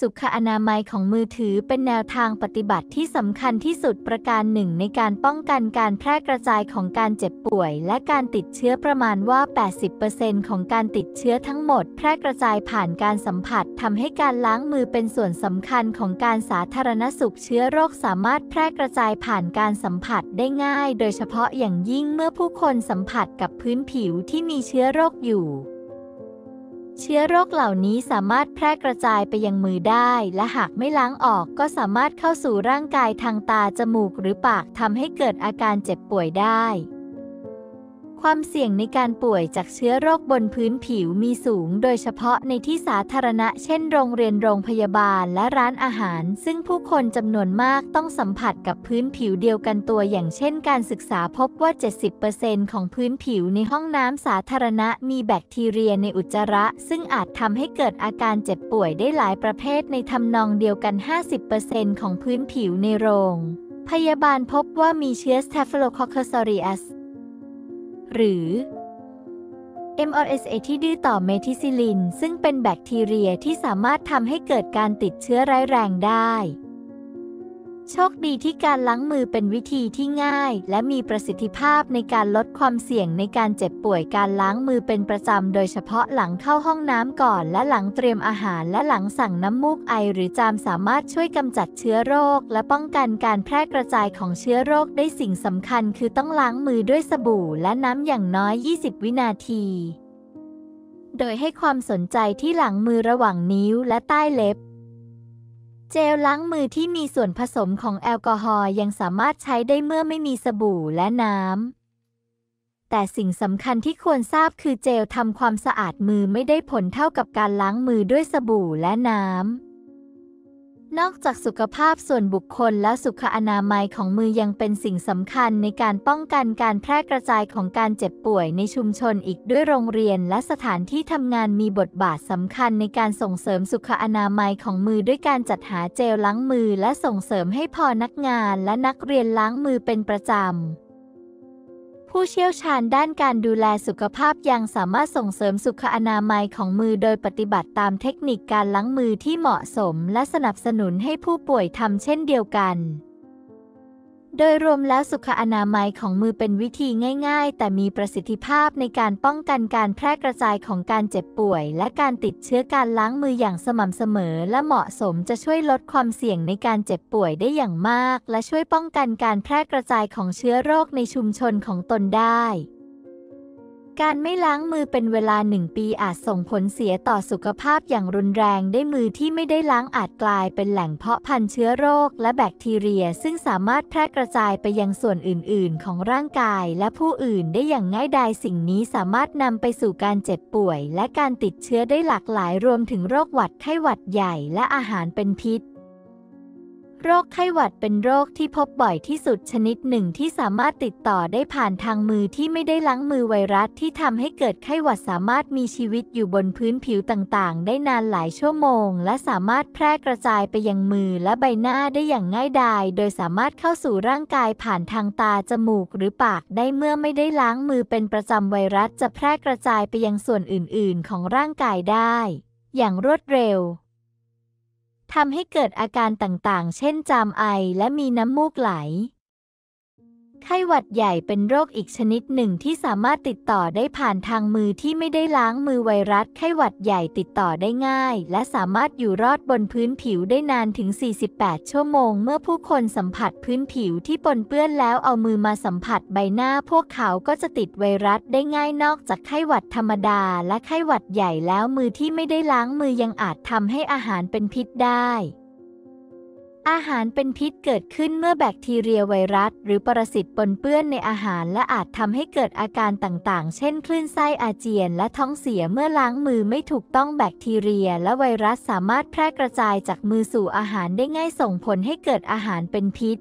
สุขอนามัยของมือถือเป็นแนวทางปฏิบัติที่สำคัญที่สุดประการหนึ่งในการป้องกันการแพร่กระจายของการเจ็บป่วยและการติดเชื้อประมาณว่า 80%ของการติดเชื้อทั้งหมดแพร่กระจายผ่านการสัมผัสทำให้การล้างมือเป็นส่วนสำคัญของการสาธารณสุขเชื้อโรคสามารถแพร่กระจายผ่านการสัมผัสได้ง่ายโดยเฉพาะอย่างยิ่งเมื่อผู้คนสัมผัสกับพื้นผิวที่มีเชื้อโรคอยู่เชื้อโรคเหล่านี้สามารถแพร่กระจายไปยังมือได้ และหากไม่ล้างออกก็สามารถเข้าสู่ร่างกายทางตาจมูกหรือปาก ทำให้เกิดอาการเจ็บป่วยได้ความเสี่ยงในการป่วยจากเชื้อโรคบนพื้นผิวมีสูงโดยเฉพาะในที่สาธารณะเช่นโรงเรียนโรงพยาบาลและร้านอาหารซึ่งผู้คนจำนวนมากต้องสัมผัสกับพื้นผิวเดียวกันตัวอย่างเช่นการศึกษาพบว่า 70%ของพื้นผิวในห้องน้ำสาธารณะมีแบคทีเรียในอุจจาระซึ่งอาจทำให้เกิดอาการเจ็บป่วยได้หลายประเภทในทำนองเดียวกัน 50%ของพื้นผิวในโรงพยาบาลพบว่ามีเชื้อ Staphylococcus aureus หรือ MRSA ที่ดื้อต่อเมทิซิลิน ซึ่งเป็นแบคทีเรียที่สามารถทำให้เกิดการติดเชื้อร้ายแรงได้โชคดีที่การล้างมือเป็นวิธีที่ง่าย และมีประสิทธิภาพในการลดความเสี่ยงในการเจ็บป่วย การล้างมือเป็นประจำโดยเฉพาะหลังเข้าห้องน้ำก่อน และหลังเตรียมอาหารและหลังสั่งน้ำมูกไอหรือจามสามารถช่วยกำจัดเชื้อโรค และป้องกันการแพร่กระจายของเชื้อโรคได้สิ่งสำคัญ คือต้องล้างมือด้วยสบู่และน้ำอย่างน้อย 20 วินาที โดยให้ความสนใจที่หลังมือระหว่างนิ้วและใต้เล็บเจลล้างมือที่มีส่วนผสมของแอลกอฮอล์ยังสามารถใช้ได้เมื่อไม่มีสบู่และน้ำ แต่สิ่งสำคัญที่ควรทราบคือเจลทำความสะอาดมือไม่ได้ผลเท่ากับการล้างมือด้วยสบู่และน้ำนอกจากสุขภาพส่วนบุคคลและสุขอนามัยของมือยังเป็นสิ่งสำคัญในการป้องกันการแพร่กระจายของการเจ็บป่วยในชุมชนอีกด้วยโรงเรียนและสถานที่ทำงานมีบทบาทสำคัญในการส่งเสริมสุขอนามัยของมือ ด้วยการจัดหาเจลล้างมือและส่งเสริมให้พอนักงานและนักเรียนล้างมือเป็นประจำผู้เชี่ยวชาญด้านการดูแลสุขภาพยังสามารถส่งเสริมสุขอนามัยของมือโดยปฏิบัติตามเทคนิคการล้างมือที่เหมาะสมและสนับสนุนให้ผู้ป่วยทำเช่นเดียวกันโดยรวมแล้วสุขอนามัยของมือเป็นวิธีง่ายๆ แต่มีประสิทธิภาพในการป้องกันการแพร่กระจายของการเจ็บป่วย และการติดเชื้อการล้างมืออย่างสม่ำเสมอและเหมาะสมจะช่วยลดความเสี่ยงในการเจ็บป่วยได้อย่างมาก และช่วยป้องกันการแพร่กระจายของเชื้อโรคในชุมชนของตนได้การไม่ล้างมือเป็นเวลาหนึ่งปีอาจส่งผลเสียต่อสุขภาพอย่างรุนแรงได้มือที่ไม่ได้ล้างอาจกลาย เป็นแหล่งเพาะพันธุ์เชื้อโรคและแบคทีเรีย ซึ่งสามารถแพร่กระจายไปยังส่วนอื่น ๆ ของร่างกาย และผู้อื่นได้อย่างง่ายดายสิ่งนี้สามารถนำไปสู่การเจ็บป่วย และการติดเชื้อได้หลากหลาย รวมถึงโรคหวัดไข้หวัดใหญ่ และอาหารเป็นพิษโรคไข้หวัดเป็นโรคที่พบบ่อยที่สุดชนิดหนึ่งที่สามารถติดต่อได้ผ่านทางมือที่ไม่ได้ล้างมือไวรัสที่ทำให้เกิดไข้หวัดสามารถมีชีวิตอยู่บนพื้นผิวต่างๆ ได้นานหลายชั่วโมงและสามารถแพร่กระจายไปยังมือและใบหน้าได้อย่างง่ายดายโดยสามารถเข้าสู่ร่างกายผ่านทางตา จมูกหรือปากได้เมื่อไม่ได้ล้างมือเป็นประจำไวรัสจะแพร่กระจายไปยังส่วนอื่น ๆ ของร่างกายได้อย่างรวดเร็วทำให้เกิดอาการต่างๆ เช่นจามไอและมีน้ำมูกไหลไข้หวัดใหญ่เป็นโรคอีกชนิดหนึ่งที่สามารถติดต่อได้ผ่านทางมือที่ไม่ได้ล้างมือไวรัสไข้หวัดใหญ่ติดต่อได้ง่ายและสามารถอยู่รอดบนพื้นผิวได้นานถึง48ชั่วโมงเมื่อผู้คนสัมผัสพื้นผิวที่ปนเปื้อนแล้วเอามือมาสัมผัสใบหน้าพวกเขาก็จะติดไวรัสได้ง่ายนอกจากไข้หวัดธรรมดาและไข้หวัดใหญ่แล้วมือที่ไม่ได้ล้างมือยังอาจทำให้อาหารเป็นพิษได้อาหารเป็นพิษเกิดขึ้นเมื่อแบคทีเรียไวรัส หรือปรสิตปนเปื้อนในอาหารและอาจทำให้เกิดอาการต่างๆ เช่นคลื่นไส้อาเจียน และท้องเสียเมื่อล้างมือไม่ถูกต้องแบคทีเรียและไวรัสสามารถแพร่กระจายจากมือสู่อาหารได้ง่ายส่งผลให้เกิดอาหารเป็นพิษ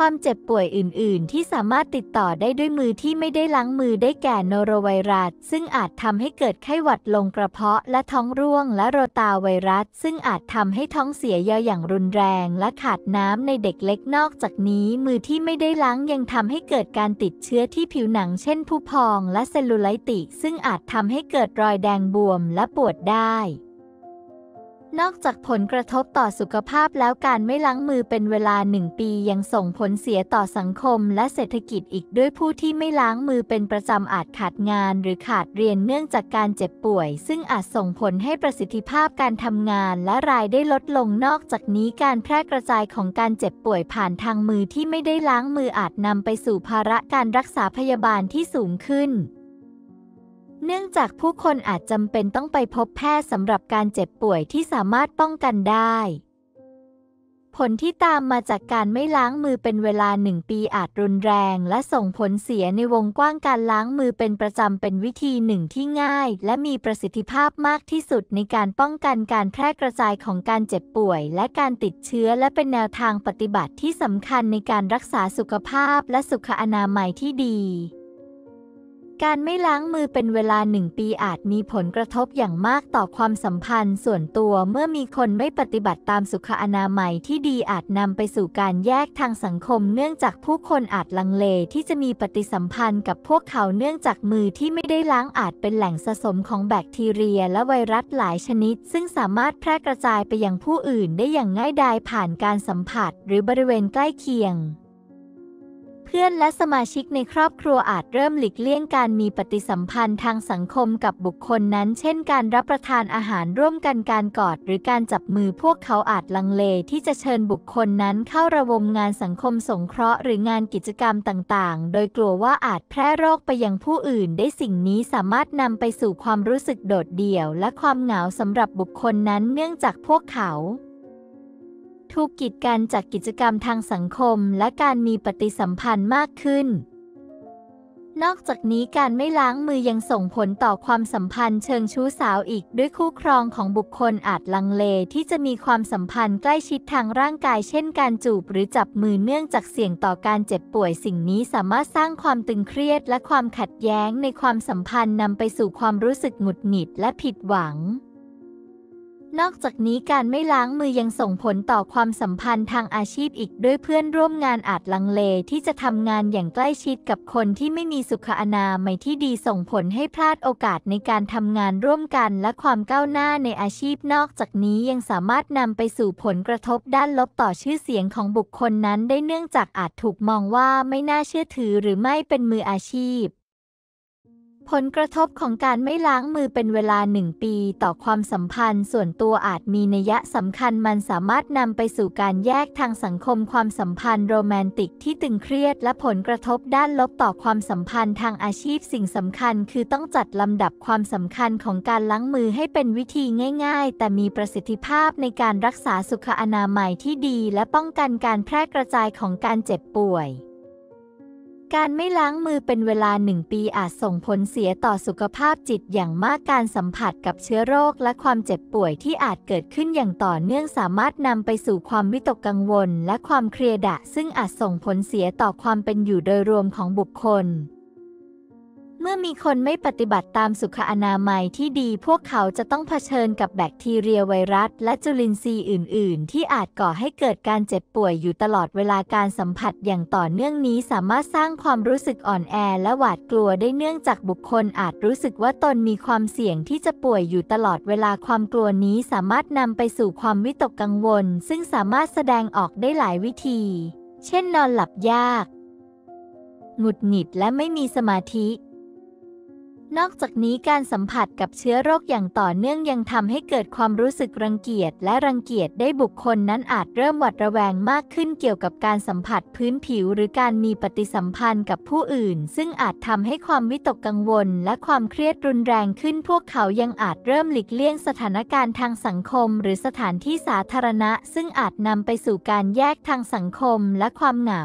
ความเจ็บป่วยอื่น ๆ ที่สามารถติดต่อได้ด้วยมือที่ไม่ได้ล้างมือได้แก่โนโรไวรัส ซึ่งอาจทำให้เกิดไข้หวัดลงกระเพาะและท้องร่วง และโรตาไวรัส ซึ่งอาจทำให้ท้องเสียย่อยอย่างรุนแรงและขาดน้ำในเด็กเล็ก นอกจากนี้ มือที่ไม่ได้ล้างยังทำให้เกิดการติดเชื้อที่ผิวหนัง เช่นผู้พองและเซลลูไลติ ซึ่งอาจทำให้เกิดรอยแดงบวมและปวดได้นอกจากผลกระทบต่อสุขภาพแล้วการไม่ล้างมือเป็นเวลาหนึ่งปี ยังส่งผลเสียต่อสังคมและเศรษฐกิจอีกด้วยผู้ที่ไม่ล้างมือเป็นประจำอาจขาดงานหรือขาดเรียนเนื่องจากการเจ็บป่วย ซึ่งอาจส่งผลให้ประสิทธิภาพการทำงานและรายได้ลดลงนอกจากนี้การแพร่กระจายของการเจ็บป่วยผ่านทางมือที่ไม่ได้ล้างมืออาจนำไปสู่ภาระการรักษาพยาบาลที่สูงขึ้นเนื่องจากผู้คนอาจจำเป็นต้องไปพบแพทย์สำหรับการเจ็บป่วยที่สามารถป้องกันได้ ผลที่ตามมาจากการไม่ล้างมือเป็นเวลาหนึ่งปีอาจรุนแรงและส่งผลเสียในวงกว้างการล้างมือเป็นประจำเป็นวิธีหนึ่งที่ง่ายและมีประสิทธิภาพมากที่สุดในการป้องกันการแพร่กระจายของการเจ็บป่วยและการติดเชื้อและเป็นแนวทางปฏิบัติที่สำคัญในการรักษาสุขภาพและสุขอนามัยที่ดีการไม่ล้างมือเป็นเวลาหนึ่งปีอาจมีผลกระทบอย่างมากต่อความสัมพันธ์ ส่วนตัวเมื่อมีคนไม่ปฏิบัติตามสุขอนามัยที่ดีอาจนำไปสู่การแยกทางสังคมเนื่องจากผู้คนอาจลังเลที่จะมีปฏิสัมพันธ์กับพวกเขาเนื่องจากมือที่ไม่ได้ล้างอาจเป็นแหล่งสะสมของแบคทีเรีย และไวรัสหลายชนิด ซึ่งสามารถแพร่กระจายไปยังผู้อื่นได้อย่างง่ายดายผ่านการสัมผัส หรือบริเวณใกล้เคียงพื่อนและสมาชิกในครอบครัวอาจเริ่มหลีกเลี่ยงการมีปฏิสัมพันธ์ทางสังคมกับบุคคลนั้น เช่น การรับประทานอาหารร่วมกันการกอดหรือการจับมือพวกเขาอาจลังเลที่จะเชิญบุคคลนั้นเข้าระวมงานสังคมสงเคราะห์หรืองานกิจกรรมต่างๆ โดยกลัวว่าอาจแพร่โรคไปยังผู้อื่นได้สิ่งนี้สามารถนำไปสู่ความรู้สึกโดดเดี่ยวและความเหงาสำหรับบุคคลนั้นเนื่องจากพวกเขาถูกกีดกันจากกิจกรรมทางสังคมและการมีปฏิสัมพันธ์มากขึ้น นอกจากนี้การไม่ล้างมือยังส่งผลต่อความสัมพันธ์เชิงชู้สาวอีก ด้วยคู่ครองของบุคคลอาจลังเลที่จะมีความสัมพันธ์ใกล้ชิดทางร่างกายเช่นการจูบหรือจับมือเนื่องจากเสี่ยงต่อการเจ็บป่วยสิ่งนี้สามารถสร้างความตึงเครียดและความขัดแย้งในความสัมพันธ์นำไปสู่ความรู้สึกหงุดหงิดและผิดหวังนอกจากนี้การไม่ล้างมือยังส่งผลต่อความสัมพันธ์ทางอาชีพอีกด้วยเพื่อนร่วมงานอาจลังเลที่จะทำงานอย่างใกล้ชิดกับคนที่ไม่มีสุขอนามัยที่ดีส่งผลให้พลาดโอกาสในการทำงานร่วมกันและความก้าวหน้าในอาชีพนอกจากนี้ยังสามารถนำไปสู่ผลกระทบด้านลบต่อชื่อเสียงของบุคคลนั้น ได้เนื่องจากอาจถูกมองว่าไม่น่าเชื่อถือหรือไม่เป็นมืออาชีพผลกระทบของการไม่ล้างมือเป็นเวลาหนึ่งปี ต่อความสัมพันธ์ ส่วนตัวอาจมีนัยสำคัญมันสามารถนำไปสู่การแยกทางสังคมความสัมพันธ์โรแมนติกที่ตึงเครียดและผลกระทบด้านลบต่อความสัมพันธ์ทางอาชีพสิ่งสำคัญคือต้องจัดลำดับความสำคัญของการล้างมือให้เป็นวิธีง่าย ๆ แต่มีประสิทธิภาพในการรักษาสุขอนามัยที่ดี และป้องกันการแพร่กระจายของการเจ็บป่วยการไม่ล้างมือเป็นเวลาหนึ่งปีอาจส่งผลเสียต่อสุขภาพจิตอย่างมากการสัมผัสกับเชื้อโรค และความเจ็บป่วยที่อาจเกิดขึ้นอย่างต่อเนื่องสามารถนำไปสู่ความวิตกกังวลและความเครียดซึ่งอาจส่งผลเสียต่อความเป็นอยู่โดยรวมของบุคคลเมื่อมีคนไม่ปฏิบัติตามสุขอนามัยที่ดี พวกเขาจะต้องเผชิญกับแบคทีเรียไวรัส และจุลินทรีย์อื่นๆ ที่อาจก่อให้เกิดการเจ็บป่วยอยู่ตลอดเวลาการสัมผัสอย่างต่อเนื่องนี้สามารถสร้างความรู้สึกอ่อนแอและหวาดกลัวได้เนื่องจากบุคคลอาจรู้สึกว่าตนมีความเสี่ยงที่จะป่วยอยู่ตลอดเวลาความกลัวนี้สามารถนำไปสู่ความวิตกกังวล ซึ่งสามารถแสดงออกได้หลายวิธี เช่น นอนหลับยาก หงุดหงิดและไม่มีสมาธินอกจากนี้การสัมผัสกับเชื้อโรคอย่างต่อเนื่องยังทำให้เกิดความรู้สึกรังเกียจและรังเกียจได้บุคคล นั้นอาจเริ่มหวัดระแวงมากขึ้นเกี่ยวกับการสัมผัสพื้นผิว หรือการมีปฏิสัมพันธ์กับผู้อื่น ซึ่งอาจทำให้ความวิตกกังวล และความเครียดรุนแรงขึ้น พวกเขายังอาจเริ่มหลีกเลี่ยง สถานการณ์ทางสังคม หรือสถานที่สาธารณะ ซึ่งอาจนำไปสู่การแยกทางสังคมและความเหงา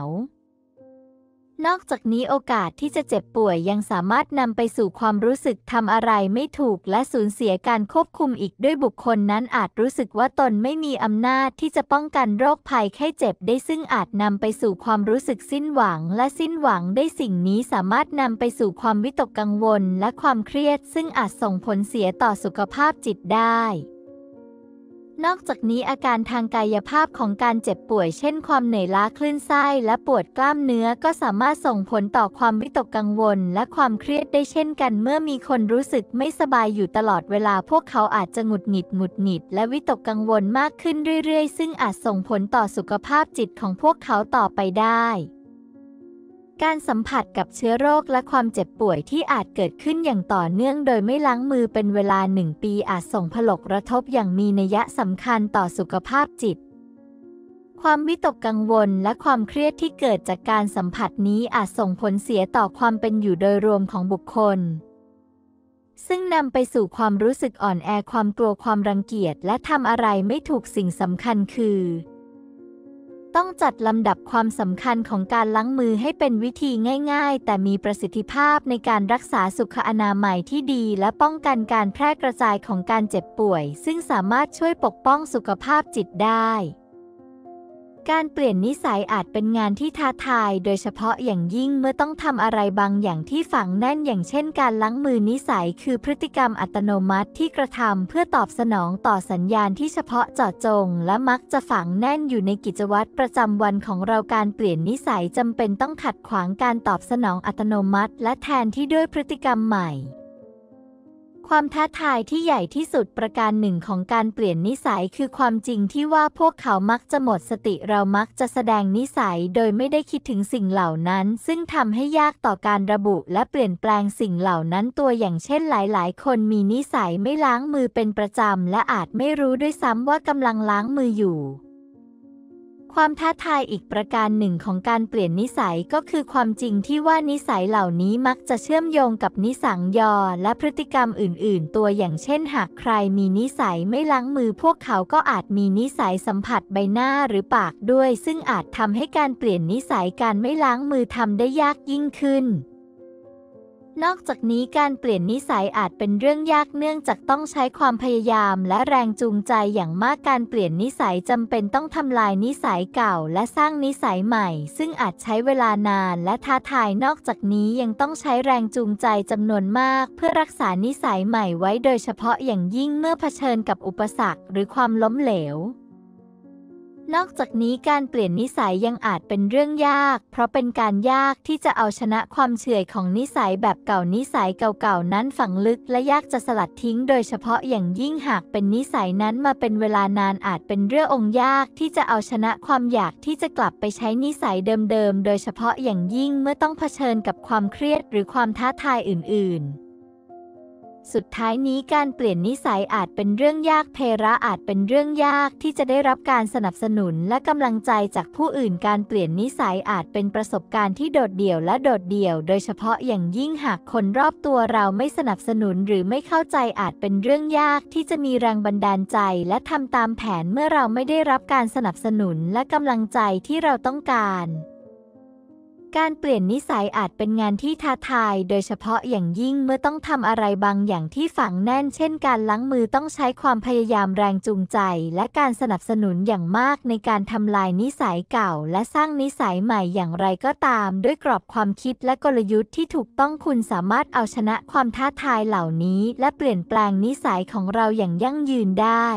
นอกจากนี้โอกาสที่จะเจ็บป่วยยังสามารถนำไปสู่ความรู้สึกทำอะไรไม่ถูกและสูญเสียการควบคุมอีกด้วยบุคคลนั้นอาจรู้สึกว่าตนไม่มีอำนาจที่จะป้องกันโรคภัยไข้เจ็บได้ซึ่งอาจนำไปสู่ความรู้สึกสิ้นหวังและสิ้นหวังได้สิ่งนี้สามารถนำไปสู่ความวิตกกังวลและความเครียดซึ่งอาจส่งผลเสียต่อสุขภาพจิตได้นอกจากนี้อาการทางกายภาพของการเจ็บป่วย เช่นความเหนื่อยล้าคลื่นไส้และปวดกล้ามเนื้อก็สามารถส่งผลต่อความวิตกกังวล และความเครียดได้เช่นกัน เมื่อมีคนรู้สึกไม่สบายอยู่ตลอดเวลา พวกเขาอาจจะหงุดหงิดหงุดหงิด และวิตกกังวลมากขึ้นเรื่อยๆ ซึ่งอาจส่งผลต่อสุขภาพจิตของพวกเขาต่อไปได้การสัมผัสกับเชื้อโรคและความเจ็บป่วยที่อาจเกิดขึ้นอย่างต่อเนื่องโดยไม่ล้างมือเป็นเวลาหนึ่งปีอาจส่งผลกระทบอย่างมีนัยสำคัญต่อสุขภาพจิต ความวิตกกังวลและความเครียดที่เกิดจากการสัมผัสนี้อาจส่งผลเสียต่อความเป็นอยู่โดยรวมของบุคคล ซึ่งนำไปสู่ความรู้สึกอ่อนแอความกลัวความรังเกียจ และทำอะไรไม่ถูกสิ่งสำคัญคือต้องจัดลำดับความสำคัญของการล้างมือให้เป็นวิธีง่ายๆ แต่มีประสิทธิภาพในการรักษาสุขอนามัยที่ดีและป้องกันการแพร่กระจายของการเจ็บป่วย ซึ่งสามารถช่วยปกป้องสุขภาพจิตได้การเปลี่ยนนิสัยอาจเป็นงานที่ท้าทายโดยเฉพาะอย่างยิ่งเมื่อต้องทำอะไรบางอย่างที่ฝังแน่นอย่างเช่นการล้างมือนิสัยคือพฤติกรรมอัตโนมัติที่กระทำเพื่อตอบสนองต่อสัญญาณที่เฉพาะเจาะจงและมักจะฝังแน่นอยู่ในกิจวัตรประจำวันของเราการเปลี่ยนนิสัยจำเป็นต้องขัดขวางการตอบสนองอัตโนมัติและแทนที่ด้วยพฤติกรรมใหม่ความท้าทายที่ใหญ่ที่สุดประการหนึ่งของการเปลี่ยนนิสัยคือความจริงที่ว่าพวกเขามักจะหมดสติเรามักจะแสดงนิสัยโดยไม่ได้คิดถึงสิ่งเหล่านั้น ซึ่งทำให้ยากต่อการระบุและเปลี่ยนแปลงสิ่งเหล่านั้น ตัวอย่างเช่นหลาย ๆ คนมีนิสัยไม่ล้างมือเป็นประจำและอาจไม่รู้ด้วยซ้ำว่ากำลังล้างมืออยู่ความท้าทายอีกประการหนึ่งของการเปลี่ยนนิสัยก็คือความจริงที่ว่านิสัยเหล่านี้มักจะเชื่อมโยงกับนิสังยอ และพฤติกรรมอื่น ๆ ตัวอย่างเช่น หากใครมีนิสัยไม่ล้างมือพวกเขาก็อาจมีนิสัยสัมผัสใบหน้าหรือปากด้วย ซึ่งอาจทำให้การเปลี่ยนนิสัยการไม่ล้างมือทำได้ยากยิ่งขึ้นนอกจากนี้การเปลี่ยนนิสัยอาจเป็นเรื่องยากเนื่องจากต้องใช้ความพยายามและแรงจูงใจอย่างมากการเปลี่ยนนิสัยจำเป็นต้องทำลายนิสัยเก่าและสร้างนิสัยใหม่ซึ่งอาจใช้เวลานานและท้าทายนอกจากนี้ยังต้องใช้แรงจูงใจจำนวนมากเพื่อรักษานิสัยใหม่ไว้โดยเฉพาะอย่างยิ่งเมื่อเผชิญกับอุปสรรคหรือความล้มเหลวนอกจากนี้การเปลี่ยนนิสัยยังอาจเป็นเรื่องยาก เพราะเป็นการยากที่จะเอาชนะความเฉื่อยของนิสัยแบบเก่านิสัยเก่าๆนั้นฝังลึก และยากจะสลัดทิ้ง โดยเฉพาะอย่างยิ่งหากเป็นนิสัยนั้นมาเป็นเวลานานอาจเป็นเรื่ององยาก ที่จะเอาชนะความอยากที่จะกลับไปใช้นิสัยเดิมๆ โดยเฉพาะอย่างยิ่งเมื่อต้องเผชิญกับความเครียดหรือความท้าทายอื่น ๆสุดท้ายนี้การเปลี่ยนนิสัยอาจเป็นเรื่องยากเพระอาจเป็นเรื่องยากที่จะได้รับการสนับสนุนและกำลังใจจากผู้อื่นการเปลี่ยนนิสัยอาจเป็นประสบการณ์ที่โดดเดี่ยวและโดดเดี่ยวโดยเฉพาะอย่างยิ่งหากคนรอบตัวเราไม่สนับสนุนหรือไม่เข้าใจอาจเป็นเรื่องยากที่จะมีแรงบันดาลใจและทำตามแผนเมื่อเราไม่ได้รับการสนับสนุนและกำลังใจที่เราต้องการการเปลี่ยนนิสัยอาจเป็นงานที่ท้าทายโดยเฉพาะอย่างยิ่งเมื่อต้องทำอะไรบางอย่างที่ฝังแน่น เช่นการล้างมือต้องใช้ความพยายามแรงจูงใจและการสนับสนุนอย่างมากในการทำลายนิสัยเก่าและสร้างนิสัยใหม่อย่างไรก็ตาม ด้วยกรอบความคิดและกลยุทธ์ที่ถูกต้องคุณสามารถเอาชนะความท้าทายเหล่านี้และเปลี่ยนแปลงนิสัยของเราอย่างยั่งยืนได้